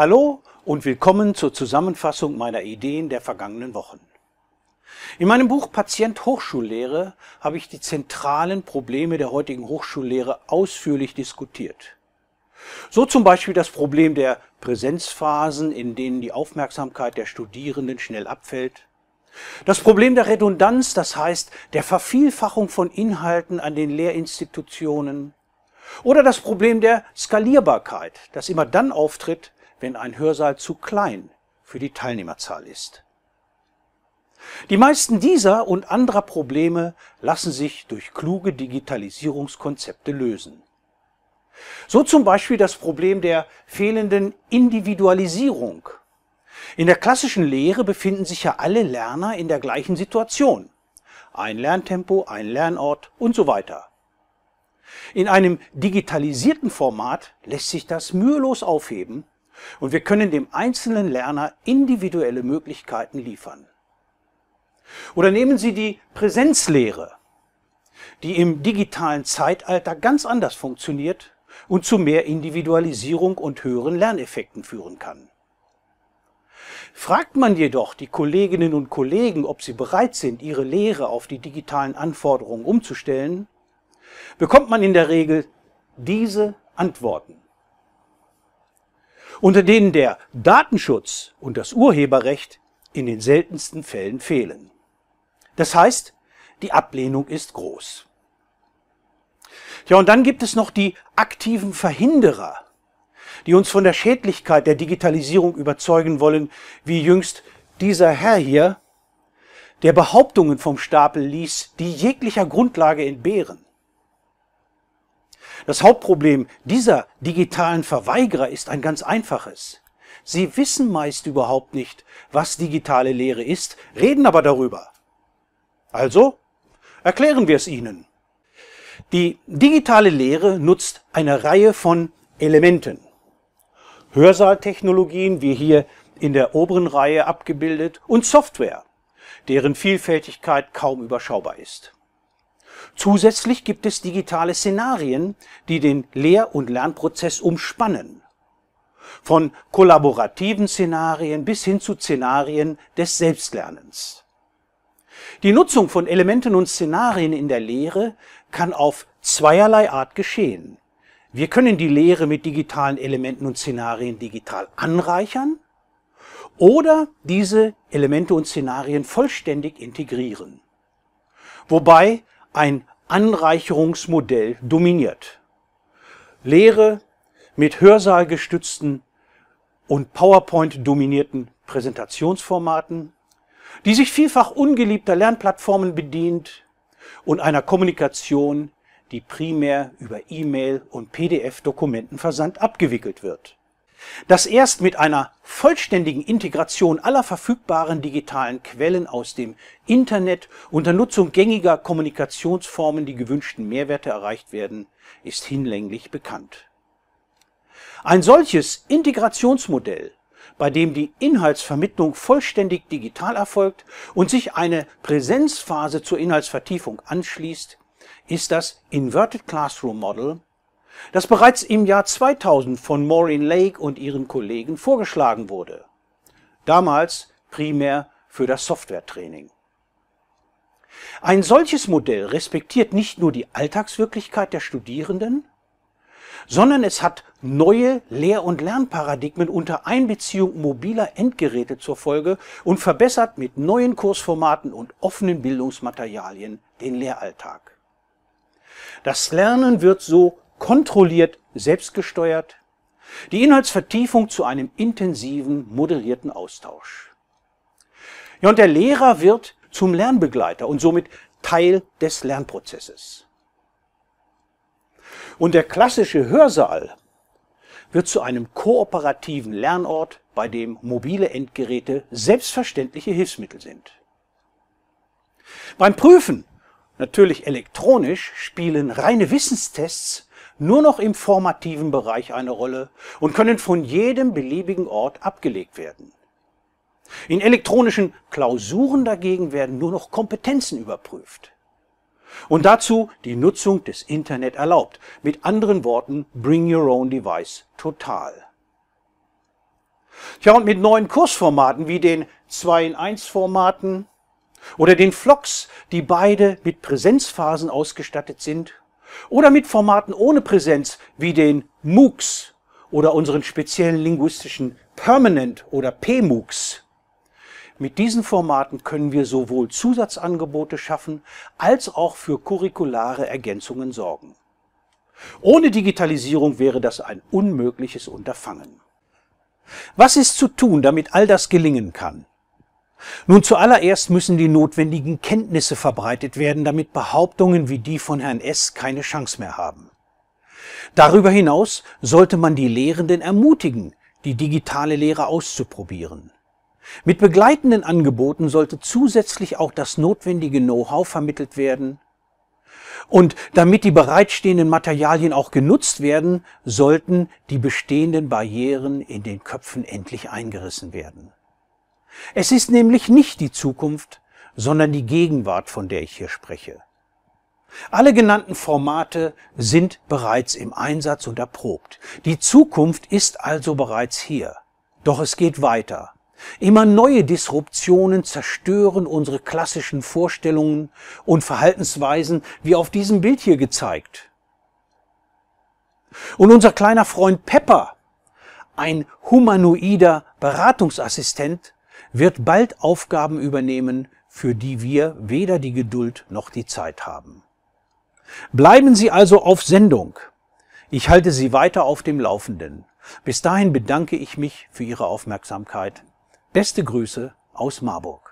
Hallo und willkommen zur Zusammenfassung meiner Ideen der vergangenen Wochen. In meinem Buch Patient Hochschullehre habe ich die zentralen Probleme der heutigen Hochschullehre ausführlich diskutiert. So zum Beispiel das Problem der Präsenzphasen, in denen die Aufmerksamkeit der Studierenden schnell abfällt, das Problem der Redundanz, das heißt der Vervielfachung von Inhalten an den Lehrinstitutionen, oder das Problem der Skalierbarkeit, das immer dann auftritt, wenn ein Hörsaal zu klein für die Teilnehmerzahl ist. Die meisten dieser und anderer Probleme lassen sich durch kluge Digitalisierungskonzepte lösen. So zum Beispiel das Problem der fehlenden Individualisierung. In der klassischen Lehre befinden sich ja alle Lerner in der gleichen Situation. Ein Lerntempo, ein Lernort und so weiter. In einem digitalisierten Format lässt sich das mühelos aufheben und wir können dem einzelnen Lerner individuelle Möglichkeiten liefern. Oder nehmen Sie die Präsenzlehre, die im digitalen Zeitalter ganz anders funktioniert und zu mehr Individualisierung und höheren Lerneffekten führen kann. Fragt man jedoch die Kolleginnen und Kollegen, ob sie bereit sind, ihre Lehre auf die digitalen Anforderungen umzustellen, bekommt man in der Regel diese Antworten unter denen der Datenschutz und das Urheberrecht in den seltensten Fällen fehlen. Das heißt, die Ablehnung ist groß. Ja, und dann gibt es noch die aktiven Verhinderer, die uns von der Schädlichkeit der Digitalisierung überzeugen wollen, wie jüngst dieser Herr hier, der Behauptungen vom Stapel ließ, die jeglicher Grundlage entbehren. Das Hauptproblem dieser digitalen Verweigerer ist ein ganz einfaches. Sie wissen meist überhaupt nicht, was digitale Lehre ist, reden aber darüber. Also erklären wir es Ihnen. Die digitale Lehre nutzt eine Reihe von Elementen. Hörsaaltechnologien, wie hier in der oberen Reihe abgebildet, und Software, deren Vielfältigkeit kaum überschaubar ist. Zusätzlich gibt es digitale Szenarien, die den Lehr- und Lernprozess umspannen. Von kollaborativen Szenarien bis hin zu Szenarien des Selbstlernens. Die Nutzung von Elementen und Szenarien in der Lehre kann auf zweierlei Art geschehen. Wir können die Lehre mit digitalen Elementen und Szenarien digital anreichern oder diese Elemente und Szenarien vollständig integrieren. Wobei ein Anreicherungsmodell dominiert. Lehre mit hörsaalgestützten und PowerPoint-dominierten Präsentationsformaten, die sich vielfach ungeliebter Lernplattformen bedient und einer Kommunikation, die primär über E-Mail und PDF-Dokumentenversand abgewickelt wird dass erst mit einer vollständigen Integration aller verfügbaren digitalen Quellen aus dem Internet unter Nutzung gängiger Kommunikationsformen die gewünschten Mehrwerte erreicht werden, ist hinlänglich bekannt. Ein solches Integrationsmodell, bei dem die Inhaltsvermittlung vollständig digital erfolgt und sich eine Präsenzphase zur Inhaltsvertiefung anschließt, ist das Inverted Classroom Model das bereits im Jahr 2000 von Maureen Lake und ihren Kollegen vorgeschlagen wurde. Damals primär für das Softwaretraining. Ein solches Modell respektiert nicht nur die Alltagswirklichkeit der Studierenden, sondern es hat neue Lehr- und Lernparadigmen unter Einbeziehung mobiler Endgeräte zur Folge und verbessert mit neuen Kursformaten und offenen Bildungsmaterialien den Lehralltag. Das Lernen wird so kontrolliert, selbstgesteuert, die Inhaltsvertiefung zu einem intensiven, moderierten Austausch. Ja, und der Lehrer wird zum Lernbegleiter und somit Teil des Lernprozesses. Und der klassische Hörsaal wird zu einem kooperativen Lernort, bei dem mobile Endgeräte selbstverständliche Hilfsmittel sind. Beim Prüfen, natürlich elektronisch, spielen reine Wissenstests nur noch im formativen Bereich eine Rolle und können von jedem beliebigen Ort abgelegt werden. In elektronischen Klausuren dagegen werden nur noch Kompetenzen überprüft. Und dazu die Nutzung des Internet erlaubt. Mit anderen Worten, bring your own device total. Tja, und mit neuen Kursformaten wie den 2 in 1 Formaten oder den Flocks, die beide mit Präsenzphasen ausgestattet sind, oder mit Formaten ohne Präsenz wie den MOOCs oder unseren speziellen linguistischen Permanent oder PMOOCs. Mit diesen Formaten können wir sowohl Zusatzangebote schaffen, als auch für curriculare Ergänzungen sorgen. Ohne Digitalisierung wäre das ein unmögliches Unterfangen. Was ist zu tun, damit all das gelingen kann? Nun zuallererst müssen die notwendigen Kenntnisse verbreitet werden, damit Behauptungen wie die von Herrn S. keine Chance mehr haben. Darüber hinaus sollte man die Lehrenden ermutigen, die digitale Lehre auszuprobieren. Mit begleitenden Angeboten sollte zusätzlich auch das notwendige Know-how vermittelt werden. Und damit die bereitstehenden Materialien auch genutzt werden, sollten die bestehenden Barrieren in den Köpfen endlich eingerissen werden. Es ist nämlich nicht die Zukunft, sondern die Gegenwart, von der ich hier spreche. Alle genannten Formate sind bereits im Einsatz und erprobt. Die Zukunft ist also bereits hier. Doch es geht weiter. Immer neue Disruptionen zerstören unsere klassischen Vorstellungen und Verhaltensweisen, wie auf diesem Bild hier gezeigt. Und unser kleiner Freund Pepper, ein humanoider Beratungsassistent, wird bald Aufgaben übernehmen, für die wir weder die Geduld noch die Zeit haben. Bleiben Sie also auf Sendung. Ich halte Sie weiter auf dem Laufenden. Bis dahin bedanke ich mich für Ihre Aufmerksamkeit. Beste Grüße aus Marburg.